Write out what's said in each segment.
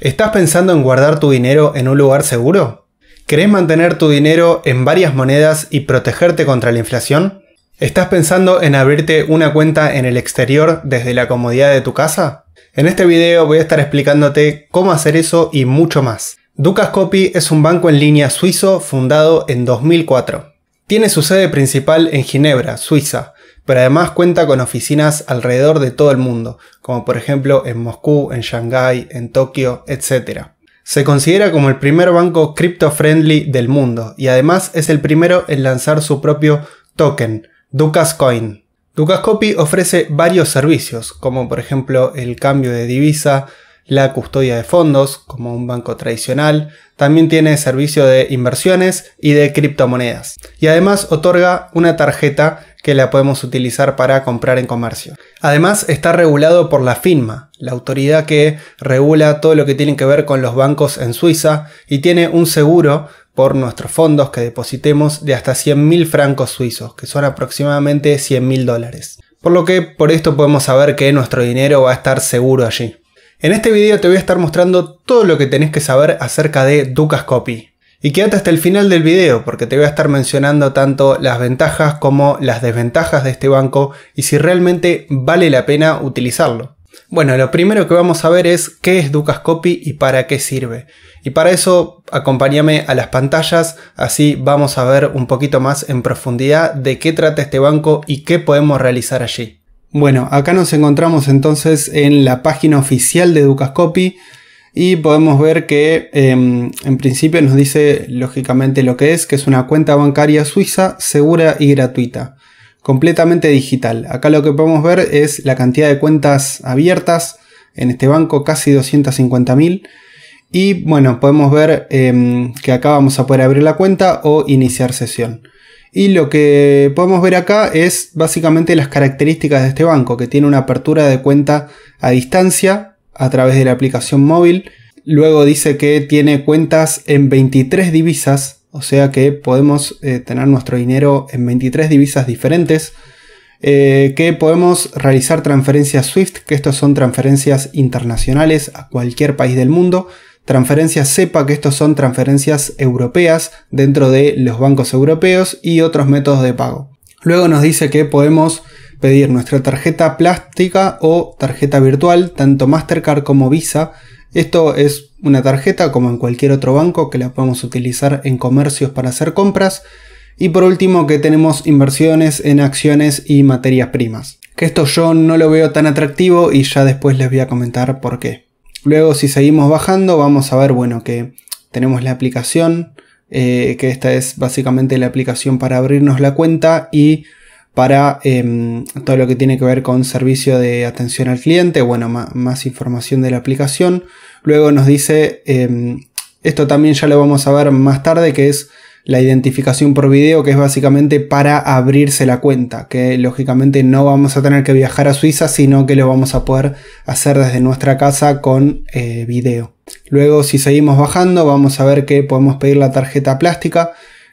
¿Estás pensando en guardar tu dinero en un lugar seguro? ¿Querés mantener tu dinero en varias monedas y protegerte contra la inflación? ¿Estás pensando en abrirte una cuenta en el exterior desde la comodidad de tu casa? En este video voy a estar explicándote cómo hacer eso y mucho más. dukas es un banco en línea suizo fundado en 2004. Tiene su sede principal en Ginebra, Suiza, pero además cuenta con oficinas alrededor de todo el mundo, como por ejemplo en Moscú, en Shanghái, en Tokio, etc. Se considera como el primer banco crypto-friendly del mundo y además es el primero en lanzar su propio token, Ducas Coin. Copy ofrece varios servicios, como por ejemplo el cambio de divisa, la custodia de fondos, como un banco tradicional, también tiene servicio de inversiones y de criptomonedas. Y además otorga una tarjeta que la podemos utilizar para comprar en comercio. Además está regulado por la FINMA, la autoridad que regula todo lo que tiene que ver con los bancos en Suiza y tiene un seguro por nuestros fondos que depositemos de hasta 100.000 francos suizos, que son aproximadamente 100.000 dólares. Por lo que por esto podemos saber que nuestro dinero va a estar seguro allí. En este video te voy a estar mostrando todo lo que tenés que saber acerca de Ducas Y quédate hasta el final del video porque te voy a estar mencionando tanto las ventajas como las desventajas de este banco y si realmente vale la pena utilizarlo. Bueno, lo primero que vamos a ver es qué es Ducas y para qué sirve. Y para eso acompáñame a las pantallas, así vamos a ver un poquito más en profundidad de qué trata este banco y qué podemos realizar allí. Bueno, acá nos encontramos entonces en la página oficial de Ducascopy y podemos ver que em, en principio nos dice lógicamente lo que es, que es una cuenta bancaria suiza segura y gratuita, completamente digital. Acá lo que podemos ver es la cantidad de cuentas abiertas en este banco, casi 250.000. Y bueno, podemos ver em, que acá vamos a poder abrir la cuenta o iniciar sesión. Y lo que podemos ver acá es básicamente las características de este banco, que tiene una apertura de cuenta a distancia a través de la aplicación móvil. Luego dice que tiene cuentas en 23 divisas, o sea que podemos eh, tener nuestro dinero en 23 divisas diferentes. Eh, que podemos realizar transferencias SWIFT, que estas son transferencias internacionales a cualquier país del mundo transferencias SEPA, que estos son transferencias europeas dentro de los bancos europeos y otros métodos de pago. Luego nos dice que podemos pedir nuestra tarjeta plástica o tarjeta virtual, tanto Mastercard como Visa. Esto es una tarjeta como en cualquier otro banco que la podemos utilizar en comercios para hacer compras. Y por último que tenemos inversiones en acciones y materias primas. Que esto yo no lo veo tan atractivo y ya después les voy a comentar por qué. Luego si seguimos bajando vamos a ver, bueno, que tenemos la aplicación, eh, que esta es básicamente la aplicación para abrirnos la cuenta y para em, todo lo que tiene que ver con servicio de atención al cliente, bueno, más información de la aplicación. Luego nos dice, em, esto también ya lo vamos a ver más tarde, que es la identificación por video, que es básicamente para abrirse la cuenta, que lógicamente no vamos a tener que viajar a Suiza, sino que lo vamos a poder hacer desde nuestra casa con eh, video. Luego, si seguimos bajando, vamos a ver que podemos pedir la tarjeta plástica,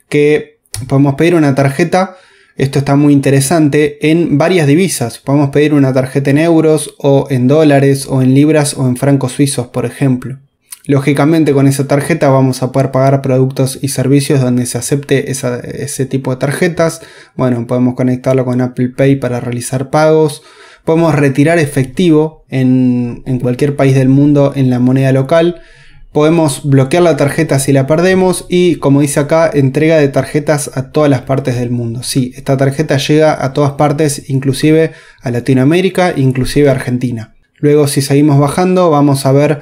que podemos pedir una tarjeta esto está muy interesante, en varias divisas. Podemos pedir una tarjeta en euros o en dólares o en libras o en francos suizos, por ejemplo. Lógicamente con esa tarjeta vamos a poder pagar productos y servicios donde se acepte ese tipo de tarjetas. Bueno, podemos conectarlo con Apple Pay para realizar pagos. Podemos retirar efectivo en, en cualquier país del mundo en la moneda local. Podemos bloquear la tarjeta si la perdemos y como dice acá, entrega de tarjetas a todas las partes del mundo. Sí, esta tarjeta llega a todas partes, inclusive a Latinoamérica, inclusive a Argentina. Luego si seguimos bajando vamos a ver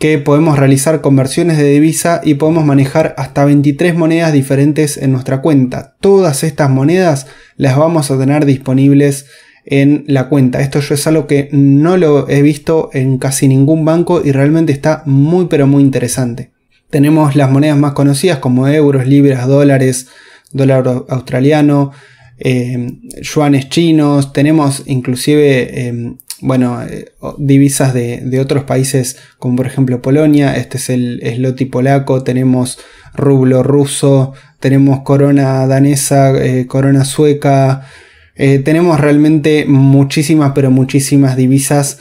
que podemos realizar conversiones de divisa y podemos manejar hasta 23 monedas diferentes en nuestra cuenta. Todas estas monedas las vamos a tener disponibles en la cuenta. Esto yo es algo que no lo he visto en casi ningún banco y realmente está muy pero muy interesante. Tenemos las monedas más conocidas como euros, libras, dólares, dólar australiano, eh, yuanes chinos, tenemos inclusive eh, bueno, eh, divisas de, otros países como por ejemplo Polonia, este es el y polaco, tenemos rublo ruso, tenemos corona danesa, eh, corona sueca, eh, tenemos realmente muchísimas pero muchísimas divisas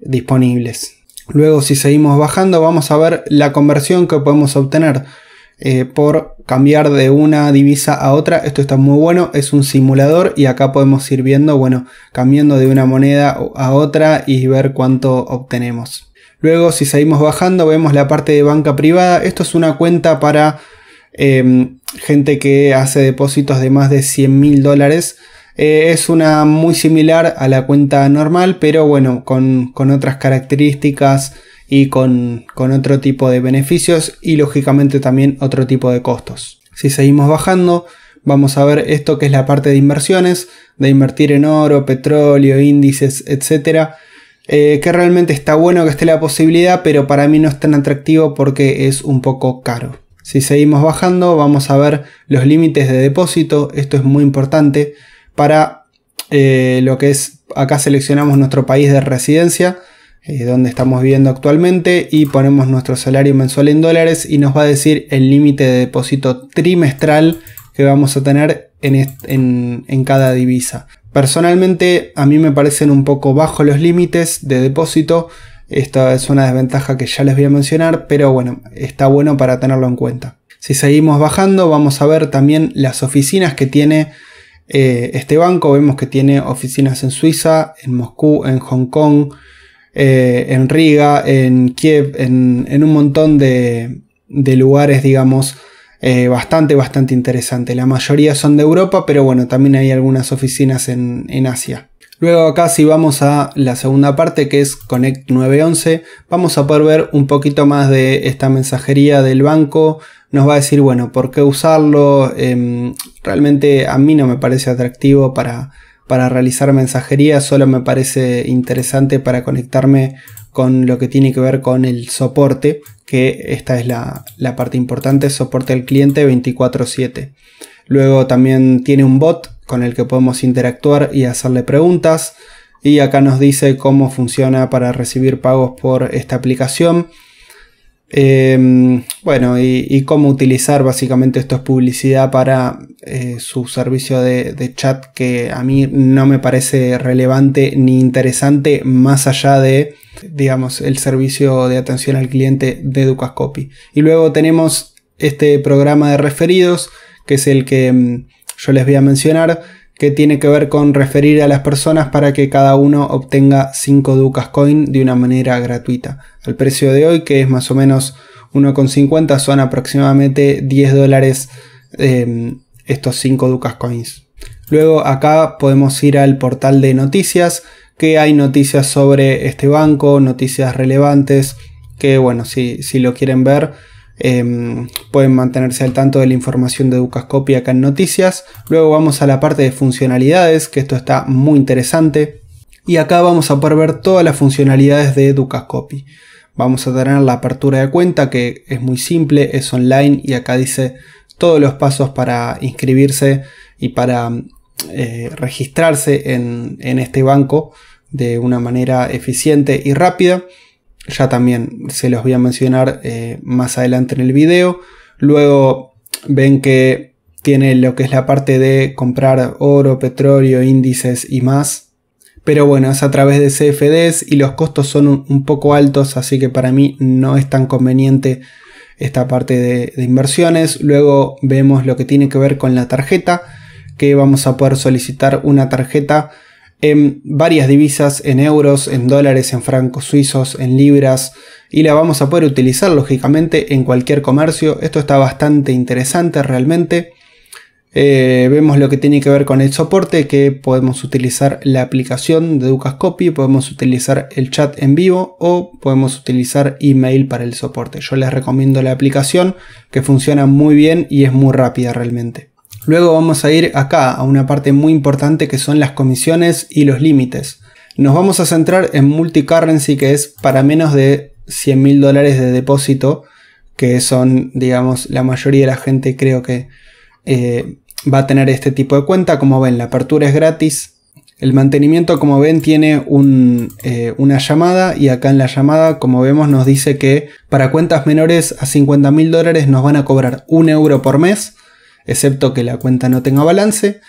disponibles. Luego si seguimos bajando vamos a ver la conversión que podemos obtener por cambiar de una divisa a otra. Esto está muy bueno, es un simulador y acá podemos ir viendo, bueno, cambiando de una moneda a otra y ver cuánto obtenemos. Luego si seguimos bajando vemos la parte de banca privada. Esto es una cuenta para em, gente que hace depósitos de más de 100 mil dólares. Eh, es una muy similar a la cuenta normal, pero bueno, con, con otras características y con, otro tipo de beneficios y lógicamente también otro tipo de costos. Si seguimos bajando, vamos a ver esto que es la parte de inversiones, de invertir en oro, petróleo, índices, etc. Eh, que realmente está bueno que esté la posibilidad, pero para mí no es tan atractivo porque es un poco caro. Si seguimos bajando, vamos a ver los límites de depósito. Esto es muy importante para eh, lo que es, acá seleccionamos nuestro país de residencia eh, donde estamos viviendo actualmente, y ponemos nuestro salario mensual en dólares y nos va a decir el límite de depósito trimestral que vamos a tener en, en, en cada divisa. Personalmente a mí me parecen un poco bajos los límites de depósito. Esta es una desventaja que ya les voy a mencionar, pero bueno, está bueno para tenerlo en cuenta. Si seguimos bajando, vamos a ver también las oficinas que tiene eh, este banco. Vemos que tiene oficinas en Suiza, en Moscú, en Hong Kong, eh, en Riga, en Kiev, en, un montón de, lugares, digamos, eh, bastante, bastante interesante. La mayoría son de Europa, pero bueno, también hay algunas oficinas en, Asia. Luego acá si vamos a la segunda parte que es Connect 911, vamos a poder ver un poquito más de esta mensajería del banco, nos va a decir, bueno, ¿por qué usarlo? Em, realmente a mí no me parece atractivo para, para realizar mensajería, solo me parece interesante para conectarme con lo que tiene que ver con el soporte, que esta es la, parte importante, soporte al cliente 24/7. Luego también tiene un bot con el que podemos interactuar y hacerle preguntas. Y acá nos dice cómo funciona para recibir pagos por esta aplicación. Em, bueno, y, cómo utilizar básicamente esto es publicidad para eh, su servicio de, chat que a mí no me parece relevante ni interesante más allá de, digamos, el servicio de atención al cliente de Educascopy. Y luego tenemos este programa de referidos, que es el que em, yo les voy a mencionar, que tiene que ver con referir a las personas para que cada uno obtenga 5 Ducas Coin de una manera gratuita. Al precio de hoy, que es más o menos 1,50, son aproximadamente 10 dólares eh, estos 5 Ducas Coins. Luego acá podemos ir al portal de noticias, que hay noticias sobre este banco, noticias relevantes, que bueno, si, si lo quieren ver, Em, pueden mantenerse al tanto de la información de Educascopy acá en Noticias. Luego vamos a la parte de funcionalidades, que esto está muy interesante. Y acá vamos a poder ver todas las funcionalidades de Educascopy. Vamos a tener la apertura de cuenta, que es muy simple, es online y acá dice todos los pasos para inscribirse y para eh, registrarse en este banco de una manera eficiente y rápida ya también se los voy a mencionar eh, más adelante en el video. Luego ven que tiene lo que es la parte de comprar oro, petróleo, índices y más. Pero bueno, es a través de CFDs y los costos son un, poco altos, así que para mí no es tan conveniente esta parte de inversiones. Luego vemos lo que tiene que ver con la tarjeta, que vamos a poder solicitar una tarjeta en varias divisas, en euros, en dólares, en francos suizos, en libras, y la vamos a poder utilizar lógicamente en cualquier comercio. Esto está bastante interesante realmente. Eh, vemos lo que tiene que ver con el soporte, que podemos utilizar la aplicación de Ducascopy. podemos utilizar el chat en vivo o podemos utilizar email para el soporte. Yo les recomiendo la aplicación que funciona muy bien y es muy rápida realmente. Luego vamos a ir acá a una parte muy importante que son las comisiones y los límites. Nos vamos a centrar en multicurrency que es para menos de 100 mil dólares de depósito, que son, digamos, la mayoría de la gente creo que eh, va a tener este tipo de cuenta. Como ven, la apertura es gratis. El mantenimiento, como ven, tiene eh, una llamada y acá en la llamada, como vemos, nos dice que para cuentas menores a 50 mil dólares nos van a cobrar un euro por mes excepto que la cuenta no tenga balance.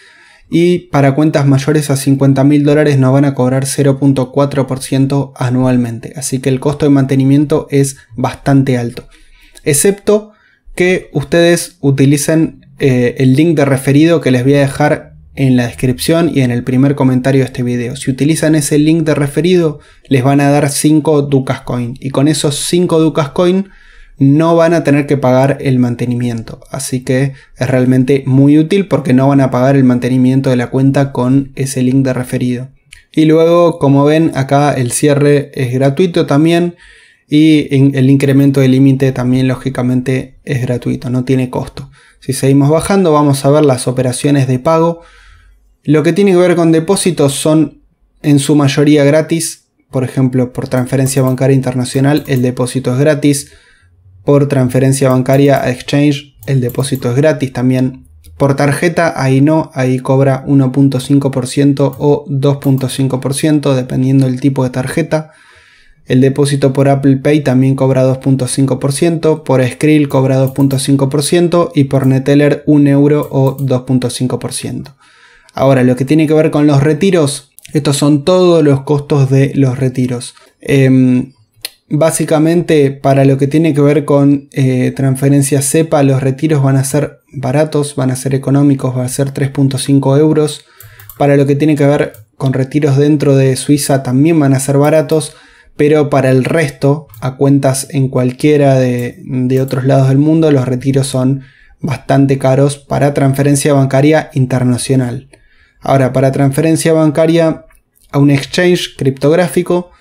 Y para cuentas mayores a 50 mil dólares nos van a cobrar 0.4% anualmente. Así que el costo de mantenimiento es bastante alto. Excepto que ustedes utilicen eh, el link de referido que les voy a dejar en la descripción y en el primer comentario de este video. Si utilizan ese link de referido, les van a dar 5 Ducas Coin. Y con esos 5 Ducas Coin no van a tener que pagar el mantenimiento. Así que es realmente muy útil porque no van a pagar el mantenimiento de la cuenta con ese link de referido. Y luego, como ven, acá el cierre es gratuito también y el incremento de límite también lógicamente es gratuito, no tiene costo. Si seguimos bajando vamos a ver las operaciones de pago. Lo que tiene que ver con depósitos son en su mayoría gratis. Por ejemplo, por transferencia bancaria internacional el depósito es gratis por transferencia bancaria a Exchange, el depósito es gratis también. Por tarjeta, ahí no, ahí cobra 1.5% o 2.5%, dependiendo del tipo de tarjeta. El depósito por Apple Pay también cobra 2.5%, por Skrill cobra 2.5% y por Neteller 1 euro o 2.5%. Ahora, lo que tiene que ver con los retiros, estos son todos los costos de los retiros. Em, Básicamente, para lo que tiene que ver con eh, transferencia CEPA, los retiros van a ser baratos, van a ser económicos, va a ser 3.5 euros. Para lo que tiene que ver con retiros dentro de Suiza también van a ser baratos, pero para el resto, a cuentas en cualquiera de otros lados del mundo, los retiros son bastante caros para transferencia bancaria internacional. Ahora, para transferencia bancaria a un exchange criptográfico,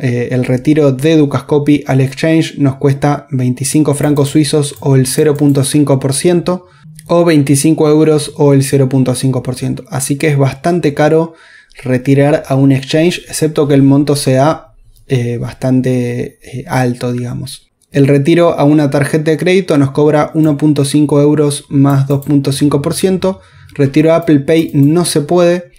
eh, el retiro de Ducascopy al exchange nos cuesta 25 francos suizos o el 0.5% o 25 euros o el 0.5%. Así que es bastante caro retirar a un exchange, excepto que el monto sea eh, bastante eh, alto, digamos. El retiro a una tarjeta de crédito nos cobra 1.5 euros más 2.5%. Retiro a Apple Pay no se puede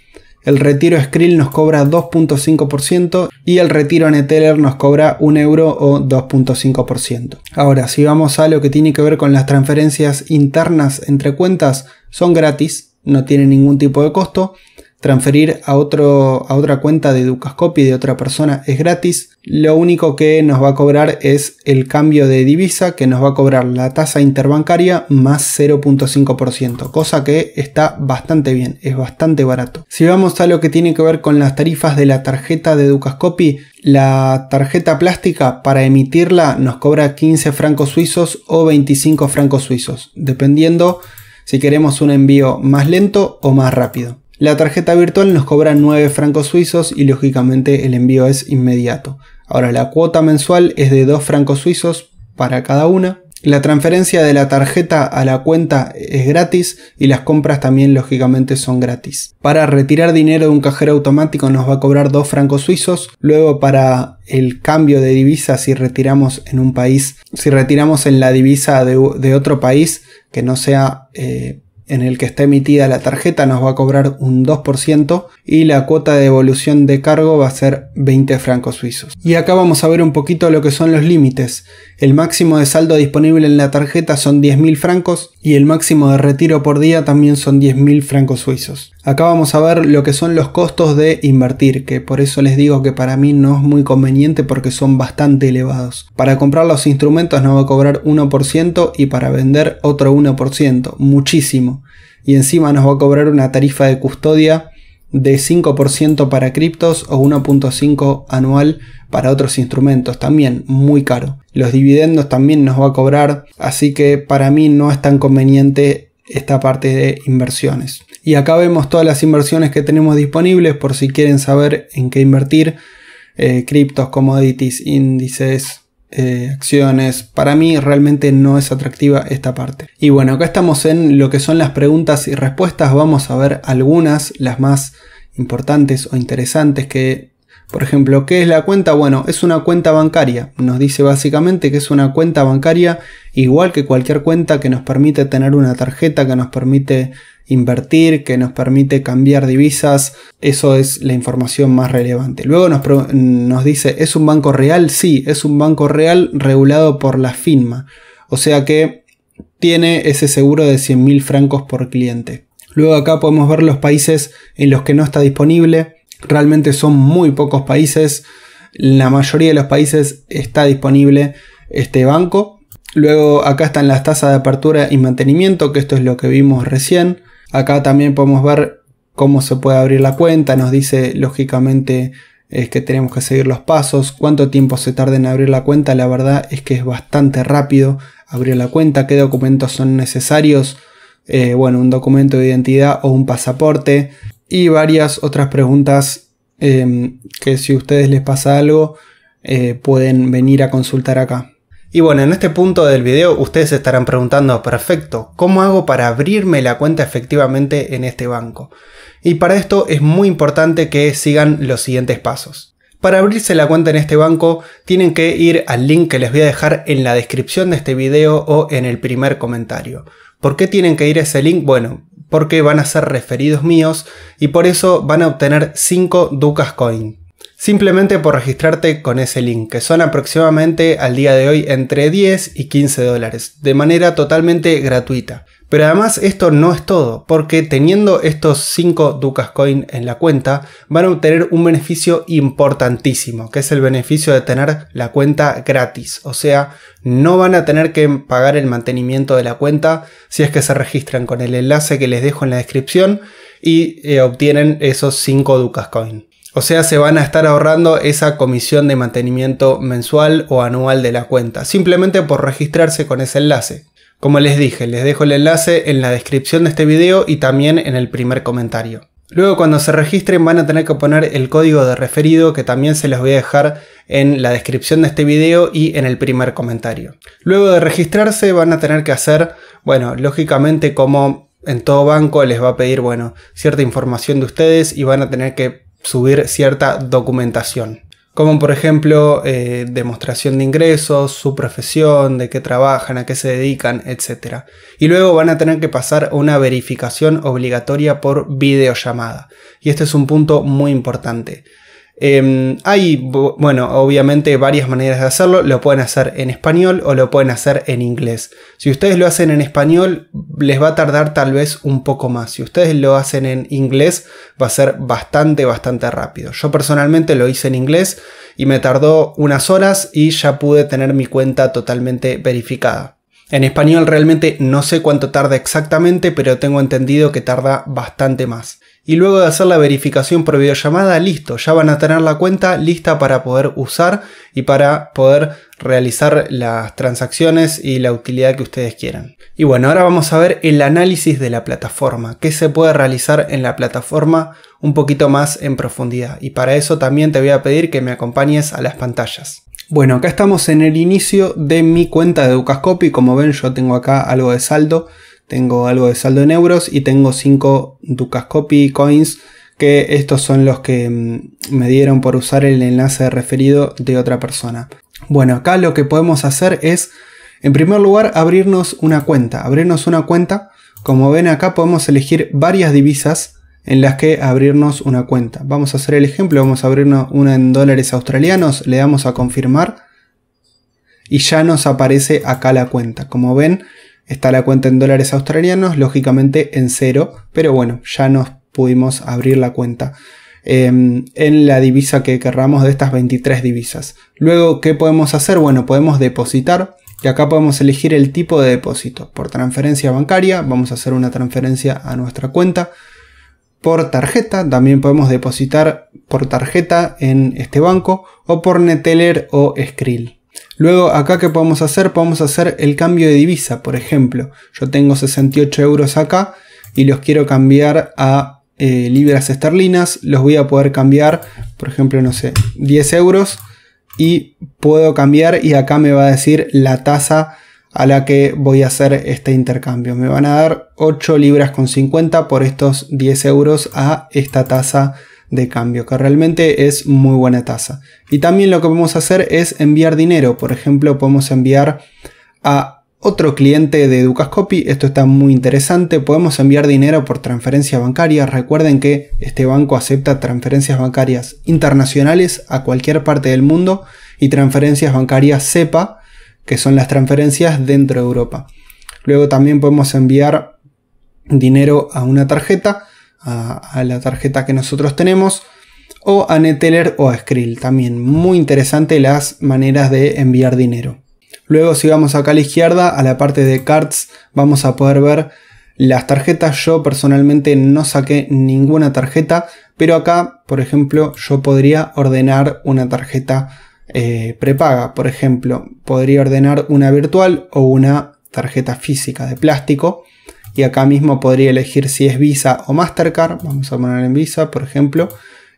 el retiro Skrill nos cobra 2.5% y el retiro Neteller nos cobra 1 euro o 2.5%. Ahora, si vamos a lo que tiene que ver con las transferencias internas entre cuentas, son gratis, no tienen ningún tipo de costo transferir a, otro, a otra cuenta de Ducascopy de otra persona es gratis. Lo único que nos va a cobrar es el cambio de divisa que nos va a cobrar la tasa interbancaria más 0.5%, cosa que está bastante bien, es bastante barato. Si vamos a lo que tiene que ver con las tarifas de la tarjeta de Ducascopy, la tarjeta plástica para emitirla nos cobra 15 francos suizos o 25 francos suizos, dependiendo si queremos un envío más lento o más rápido. La tarjeta virtual nos cobra 9 francos suizos y lógicamente el envío es inmediato. Ahora la cuota mensual es de 2 francos suizos para cada una. La transferencia de la tarjeta a la cuenta es gratis y las compras también lógicamente son gratis. Para retirar dinero de un cajero automático nos va a cobrar 2 francos suizos, luego para el cambio de divisa si retiramos en un país, si retiramos en la divisa de, otro país que no sea eh, en el que está emitida la tarjeta nos va a cobrar un 2% y la cuota de devolución de cargo va a ser 20 francos suizos. Y acá vamos a ver un poquito lo que son los límites el máximo de saldo disponible en la tarjeta son 10.000 francos y el máximo de retiro por día también son 10.000 francos suizos. Acá vamos a ver lo que son los costos de invertir, que por eso les digo que para mí no es muy conveniente porque son bastante elevados. Para comprar los instrumentos nos va a cobrar 1% y para vender otro 1%, muchísimo. Y encima nos va a cobrar una tarifa de custodia de 5% para criptos o 1.5 anual para otros instrumentos, también muy caro. Los dividendos también nos va a cobrar, así que para mí no es tan conveniente esta parte de inversiones. Y acá vemos todas las inversiones que tenemos disponibles por si quieren saber en qué invertir, eh, criptos, commodities, índices, eh, acciones. Para mí realmente no es atractiva esta parte. Y bueno, acá estamos en lo que son las preguntas y respuestas. Vamos a ver algunas, las más importantes o interesantes que... Por ejemplo, ¿qué es la cuenta? Bueno, es una cuenta bancaria. Nos dice básicamente que es una cuenta bancaria igual que cualquier cuenta que nos permite tener una tarjeta, que nos permite invertir, que nos permite cambiar divisas. Eso es la información más relevante. Luego nos, nos dice, ¿es un banco real? Sí, es un banco real regulado por la FINMA. O sea que tiene ese seguro de 100.000 francos por cliente. Luego acá podemos ver los países en los que no está disponible. Realmente son muy pocos países. La mayoría de los países está disponible este banco. Luego acá están las tasas de apertura y mantenimiento, que esto es lo que vimos recién. Acá también podemos ver cómo se puede abrir la cuenta, nos dice lógicamente es que tenemos que seguir los pasos, cuánto tiempo se tarda en abrir la cuenta, la verdad es que es bastante rápido abrir la cuenta, qué documentos son necesarios, eh, bueno, un documento de identidad o un pasaporte y varias otras preguntas eh, que si a ustedes les pasa algo eh, pueden venir a consultar acá. Y bueno, en este punto del video ustedes estarán preguntando, perfecto, ¿cómo hago para abrirme la cuenta efectivamente en este banco? Y para esto es muy importante que sigan los siguientes pasos. Para abrirse la cuenta en este banco tienen que ir al link que les voy a dejar en la descripción de este video o en el primer comentario. ¿Por qué tienen que ir a ese link? Bueno, porque van a ser referidos míos y por eso van a obtener 5 Ducas Coin simplemente por registrarte con ese link, que son aproximadamente al día de hoy entre 10 y 15 dólares, de manera totalmente gratuita. Pero además esto no es todo, porque teniendo estos 5 Ducas Coin en la cuenta, van a obtener un beneficio importantísimo, que es el beneficio de tener la cuenta gratis. O sea, no van a tener que pagar el mantenimiento de la cuenta si es que se registran con el enlace que les dejo en la descripción y eh, obtienen esos 5 Ducas Coin. O sea, se van a estar ahorrando esa comisión de mantenimiento mensual o anual de la cuenta, simplemente por registrarse con ese enlace. Como les dije, les dejo el enlace en la descripción de este video y también en el primer comentario. Luego cuando se registren van a tener que poner el código de referido que también se los voy a dejar en la descripción de este video y en el primer comentario. Luego de registrarse van a tener que hacer, bueno, lógicamente como en todo banco les va a pedir, bueno, cierta información de ustedes y van a tener que subir cierta documentación, como por ejemplo eh, demostración de ingresos, su profesión, de qué trabajan, a qué se dedican, etc. Y luego van a tener que pasar una verificación obligatoria por videollamada. Y este es un punto muy importante. Em, hay, bueno, obviamente varias maneras de hacerlo. Lo pueden hacer en español o lo pueden hacer en inglés. Si ustedes lo hacen en español, les va a tardar tal vez un poco más. Si ustedes lo hacen en inglés, va a ser bastante, bastante rápido. Yo personalmente lo hice en inglés y me tardó unas horas y ya pude tener mi cuenta totalmente verificada. En español realmente no sé cuánto tarda exactamente, pero tengo entendido que tarda bastante más y luego de hacer la verificación por videollamada, listo, ya van a tener la cuenta lista para poder usar y para poder realizar las transacciones y la utilidad que ustedes quieran. Y bueno, ahora vamos a ver el análisis de la plataforma, qué se puede realizar en la plataforma un poquito más en profundidad. Y para eso también te voy a pedir que me acompañes a las pantallas. Bueno, acá estamos en el inicio de mi cuenta de Educascopy, Como ven, yo tengo acá algo de saldo tengo algo de saldo en euros y tengo 5 Ducascopy Coins, que estos son los que mm, me dieron por usar el enlace de referido de otra persona. Bueno, acá lo que podemos hacer es, en primer lugar, abrirnos una cuenta. Abrirnos una cuenta, como ven acá podemos elegir varias divisas en las que abrirnos una cuenta. Vamos a hacer el ejemplo, vamos a abrirnos una en dólares australianos, le damos a confirmar y ya nos aparece acá la cuenta. Como ven, Está la cuenta en dólares australianos, lógicamente en cero, pero bueno, ya nos pudimos abrir la cuenta em, en la divisa que querramos de estas 23 divisas. Luego, ¿qué podemos hacer? Bueno, podemos depositar y acá podemos elegir el tipo de depósito. Por transferencia bancaria, vamos a hacer una transferencia a nuestra cuenta. Por tarjeta, también podemos depositar por tarjeta en este banco o por Neteller o Skrill. Luego acá que podemos hacer, podemos hacer el cambio de divisa, por ejemplo. Yo tengo 68 euros acá y los quiero cambiar a eh, libras esterlinas. Los voy a poder cambiar, por ejemplo, no sé, 10 euros y puedo cambiar y acá me va a decir la tasa a la que voy a hacer este intercambio. Me van a dar 8 libras con 50 por estos 10 euros a esta tasa de cambio, que realmente es muy buena tasa. Y también lo que podemos hacer es enviar dinero, por ejemplo, podemos enviar a otro cliente de Educascopy, esto está muy interesante, podemos enviar dinero por transferencia bancaria. Recuerden que este banco acepta transferencias bancarias internacionales a cualquier parte del mundo y transferencias bancarias SEPA, que son las transferencias dentro de Europa. Luego también podemos enviar dinero a una tarjeta a, la tarjeta que nosotros tenemos o a Neteller o a Skrill. También muy interesante las maneras de enviar dinero. Luego si vamos acá a la izquierda, a la parte de cards, vamos a poder ver las tarjetas. Yo personalmente no saqué ninguna tarjeta, pero acá, por ejemplo, yo podría ordenar una tarjeta eh, prepaga. Por ejemplo, podría ordenar una virtual o una tarjeta física de plástico y acá mismo podría elegir si es Visa o Mastercard, vamos a poner en Visa por ejemplo,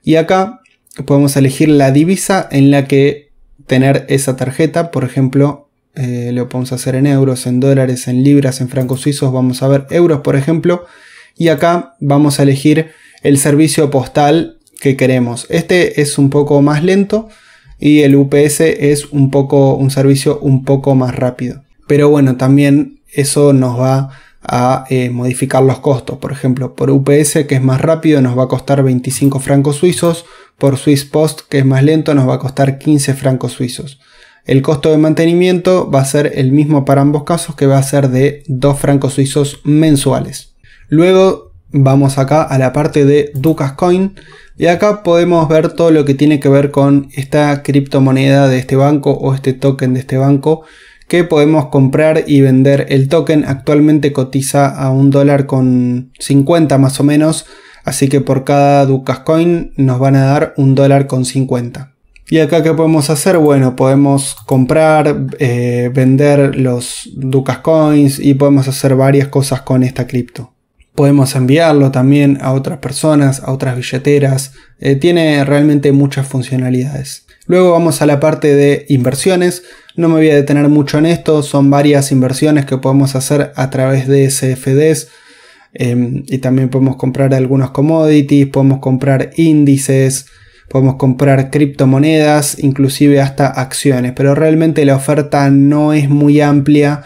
y acá podemos elegir la divisa en la que tener esa tarjeta, por ejemplo, eh, lo podemos hacer en euros, en dólares, en libras, en francos suizos, vamos a ver euros por ejemplo, y acá vamos a elegir el servicio postal que queremos. Este es un poco más lento y el UPS es un poco un servicio un poco más rápido. Pero bueno, también eso nos va a eh, modificar los costos. Por ejemplo, por UPS, que es más rápido, nos va a costar 25 francos suizos. Por Swiss Post, que es más lento, nos va a costar 15 francos suizos. El costo de mantenimiento va a ser el mismo para ambos casos, que va a ser de 2 francos suizos mensuales. Luego vamos acá a la parte de Ducas Coin. Y acá podemos ver todo lo que tiene que ver con esta criptomoneda de este banco o este token de este banco que podemos comprar y vender el token. Actualmente cotiza a un dólar con 50 más o menos, así que por cada Ducas Coin nos van a dar un dólar con 50. Y acá qué podemos hacer? Bueno, podemos comprar, eh, vender los Ducas Coins y podemos hacer varias cosas con esta cripto. Podemos enviarlo también a otras personas, a otras billeteras. Eh, tiene realmente muchas funcionalidades. Luego vamos a la parte de inversiones. No me voy a detener mucho en esto, son varias inversiones que podemos hacer a través de CFDs em, y también podemos comprar algunos commodities, podemos comprar índices, podemos comprar criptomonedas, inclusive hasta acciones. Pero realmente la oferta no es muy amplia.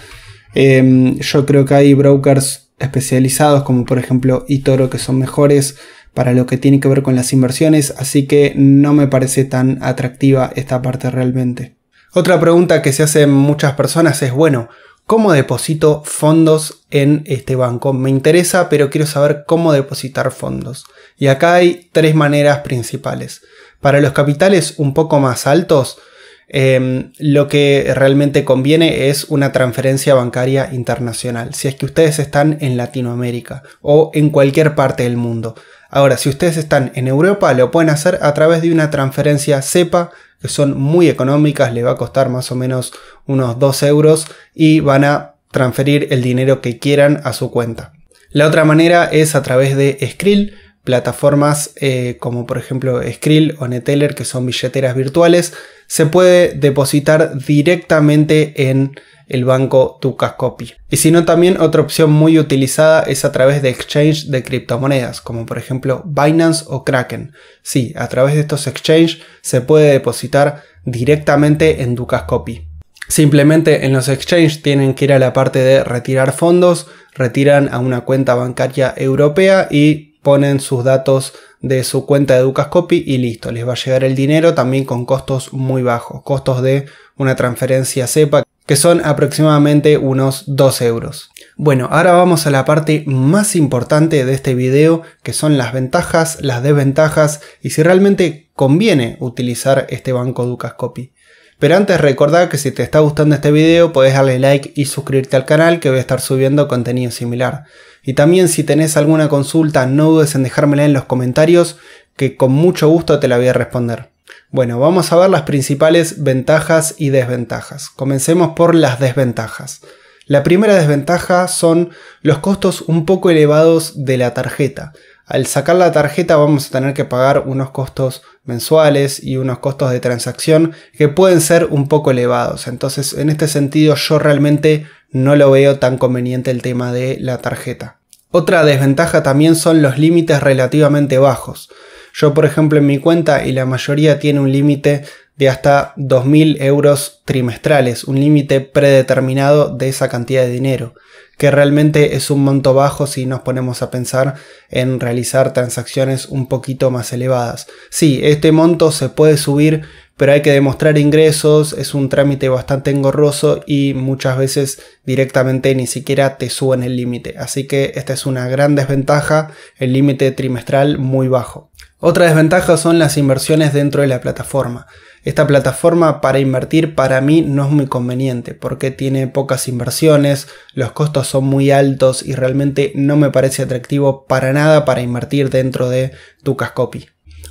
Em, yo creo que hay brokers especializados como por ejemplo Itoro que son mejores para lo que tiene que ver con las inversiones, así que no me parece tan atractiva esta parte realmente. Otra pregunta que se hacen muchas personas es, bueno, ¿cómo deposito fondos en este banco? Me interesa, pero quiero saber cómo depositar fondos. Y acá hay tres maneras principales. Para los capitales un poco más altos, em, lo que realmente conviene es una transferencia bancaria internacional, si es que ustedes están en Latinoamérica o en cualquier parte del mundo. Ahora, si ustedes están en Europa, lo pueden hacer a través de una transferencia SEPA, que son muy económicas, le va a costar más o menos unos 2 euros y van a transferir el dinero que quieran a su cuenta. La otra manera es a través de Skrill, plataformas eh, como por ejemplo Skrill o Neteller, que son billeteras virtuales, se puede depositar directamente en el banco Ducascopy Y si no, también otra opción muy utilizada es a través de exchange de criptomonedas, como por ejemplo Binance o Kraken. Sí, a través de estos exchanges se puede depositar directamente en Tucascopy. Simplemente en los exchanges tienen que ir a la parte de retirar fondos, retiran a una cuenta bancaria europea y ponen sus datos de su cuenta de Ducascopy y listo, les va a llegar el dinero también con costos muy bajos, costos de una transferencia SEPA que son aproximadamente unos 2 euros. Bueno, ahora vamos a la parte más importante de este video, que son las ventajas, las desventajas y si realmente conviene utilizar este banco Ducascopy. Pero antes recordá que si te está gustando este video podés darle like y suscribirte al canal que voy a estar subiendo contenido similar. Y también si tenés alguna consulta no dudes en dejármela en los comentarios que con mucho gusto te la voy a responder. Bueno, vamos a ver las principales ventajas y desventajas. Comencemos por las desventajas. La primera desventaja son los costos un poco elevados de la tarjeta. Al sacar la tarjeta vamos a tener que pagar unos costos mensuales y unos costos de transacción que pueden ser un poco elevados. Entonces, en este sentido, yo realmente no lo veo tan conveniente el tema de la tarjeta. Otra desventaja también son los límites relativamente bajos. Yo, por ejemplo, en mi cuenta, y la mayoría tiene un límite de hasta 2.000 euros trimestrales, un límite predeterminado de esa cantidad de dinero, que realmente es un monto bajo si nos ponemos a pensar en realizar transacciones un poquito más elevadas. Sí, este monto se puede subir pero hay que demostrar ingresos, es un trámite bastante engorroso y muchas veces directamente ni siquiera te suben el límite. Así que esta es una gran desventaja, el límite trimestral muy bajo. Otra desventaja son las inversiones dentro de la plataforma. Esta plataforma para invertir para mí no es muy conveniente porque tiene pocas inversiones, los costos son muy altos y realmente no me parece atractivo para nada para invertir dentro de tu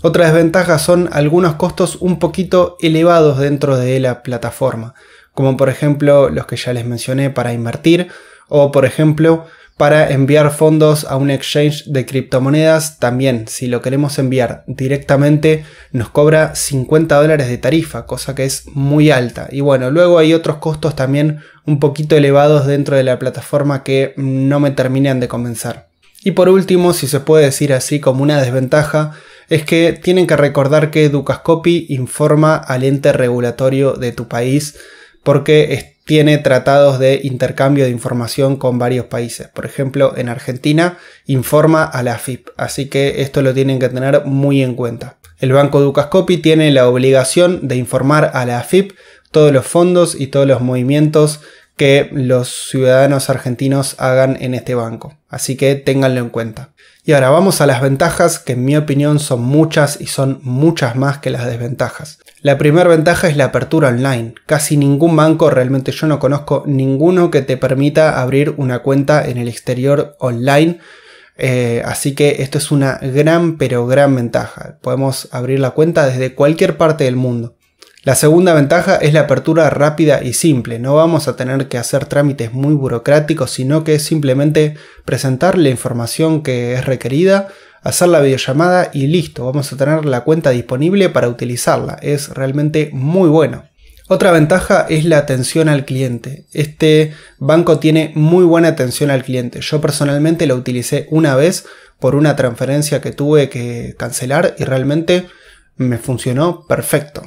otra desventaja son algunos costos un poquito elevados dentro de la plataforma, como por ejemplo los que ya les mencioné para invertir o por ejemplo para enviar fondos a un exchange de criptomonedas, también si lo queremos enviar directamente nos cobra 50 dólares de tarifa, cosa que es muy alta. Y bueno, luego hay otros costos también un poquito elevados dentro de la plataforma que no me terminan de comenzar. Y por último, si se puede decir así como una desventaja, es que tienen que recordar que Ducascopy informa al ente regulatorio de tu país porque tiene tratados de intercambio de información con varios países. Por ejemplo, en Argentina informa a la AFIP, así que esto lo tienen que tener muy en cuenta. El Banco Ducascopy tiene la obligación de informar a la AFIP todos los fondos y todos los movimientos que los ciudadanos argentinos hagan en este banco. Así que ténganlo en cuenta. Y ahora vamos a las ventajas, que en mi opinión son muchas y son muchas más que las desventajas. La primera ventaja es la apertura online. Casi ningún banco, realmente yo no conozco ninguno que te permita abrir una cuenta en el exterior online. Eh, así que esto es una gran pero gran ventaja. Podemos abrir la cuenta desde cualquier parte del mundo. La segunda ventaja es la apertura rápida y simple, no vamos a tener que hacer trámites muy burocráticos, sino que es simplemente presentar la información que es requerida, hacer la videollamada y listo, vamos a tener la cuenta disponible para utilizarla, es realmente muy bueno. Otra ventaja es la atención al cliente. Este banco tiene muy buena atención al cliente. Yo personalmente lo utilicé una vez por una transferencia que tuve que cancelar y realmente me funcionó perfecto.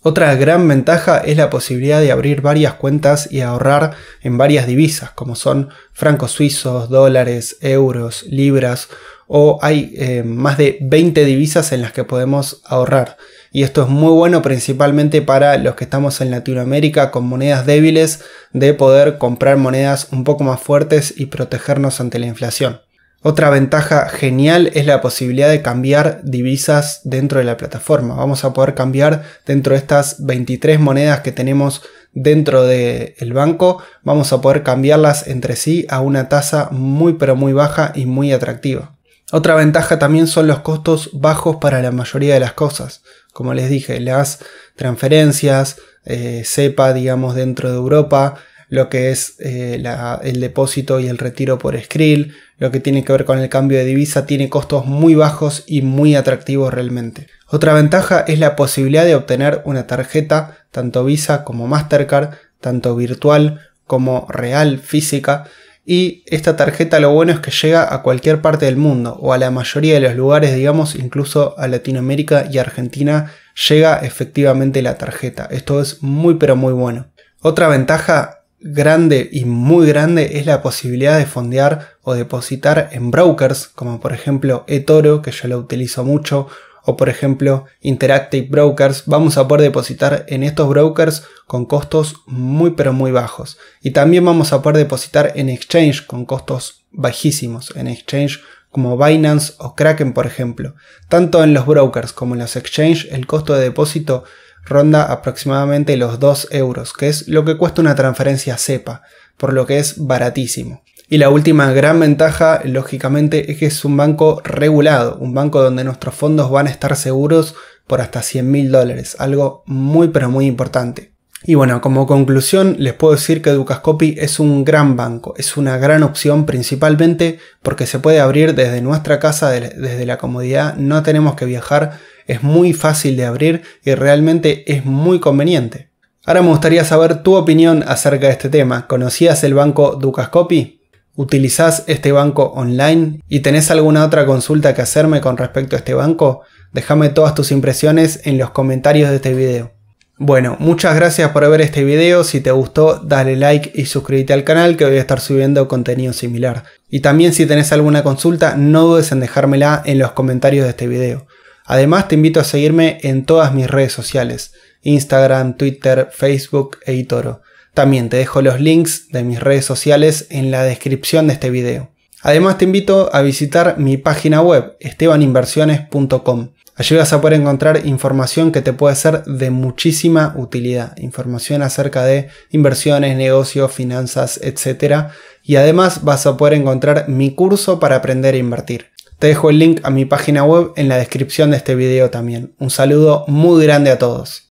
Otra gran ventaja es la posibilidad de abrir varias cuentas y ahorrar en varias divisas, como son francos suizos, dólares, euros, libras, o hay eh, más de 20 divisas en las que podemos ahorrar. Y esto es muy bueno principalmente para los que estamos en Latinoamérica con monedas débiles, de poder comprar monedas un poco más fuertes y protegernos ante la inflación. Otra ventaja genial es la posibilidad de cambiar divisas dentro de la plataforma. Vamos a poder cambiar dentro de estas 23 monedas que tenemos dentro del banco. Vamos a poder cambiarlas entre sí a una tasa muy pero muy baja y muy atractiva. Otra ventaja también son los costos bajos para la mayoría de las cosas. Como les dije, las transferencias, eh, e digamos, dentro de Europa, lo que es eh, el depósito y el retiro por Skrill, lo que tiene que ver con el cambio de divisa, tiene costos muy bajos y muy atractivos realmente. Otra ventaja es la posibilidad de obtener una tarjeta, tanto Visa como Mastercard, tanto virtual como real, física, y esta tarjeta lo bueno es que llega a cualquier parte del mundo o a la mayoría de los lugares, digamos, incluso a Latinoamérica y Argentina llega efectivamente la tarjeta. Esto es muy pero muy bueno. Otra ventaja grande y muy grande es la posibilidad de fondear o depositar en brokers, como por ejemplo eToro, que yo lo utilizo mucho, o por ejemplo Interactive Brokers, vamos a poder depositar en estos brokers con costos muy pero muy bajos. Y también vamos a poder depositar en exchange con costos bajísimos, en exchange como Binance o Kraken por ejemplo. Tanto en los brokers como en los exchange el costo de depósito ronda aproximadamente los 2 euros, que es lo que cuesta una transferencia SEPA, por lo que es baratísimo. Y la última gran ventaja, lógicamente, es que es un banco regulado, un banco donde nuestros fondos van a estar seguros por hasta 100 mil dólares, algo muy pero muy importante. Y bueno, como conclusión les puedo decir que Ducascopy es un gran banco, es una gran opción principalmente porque se puede abrir desde nuestra casa, desde la comodidad, no tenemos que viajar es muy fácil de abrir y realmente es muy conveniente. Ahora me gustaría saber tu opinión acerca de este tema. ¿Conocías el banco Dukascopy? ¿Utilizás este banco online? ¿Y tenés alguna otra consulta que hacerme con respecto a este banco? Déjame todas tus impresiones en los comentarios de este video. Bueno, muchas gracias por ver este video, si te gustó dale like y suscríbete al canal que voy a estar subiendo contenido similar. Y también si tenés alguna consulta no dudes en dejármela en los comentarios de este video. Además te invito a seguirme en todas mis redes sociales, Instagram, Twitter, Facebook e Itoro. También te dejo los links de mis redes sociales en la descripción de este video. Además te invito a visitar mi página web, estebaninversiones.com. Allí vas a poder encontrar información que te puede ser de muchísima utilidad, información acerca de inversiones, negocios, finanzas, etc. Y además vas a poder encontrar mi curso para aprender a invertir. Te dejo el link a mi página web en la descripción de este video también. Un saludo muy grande a todos.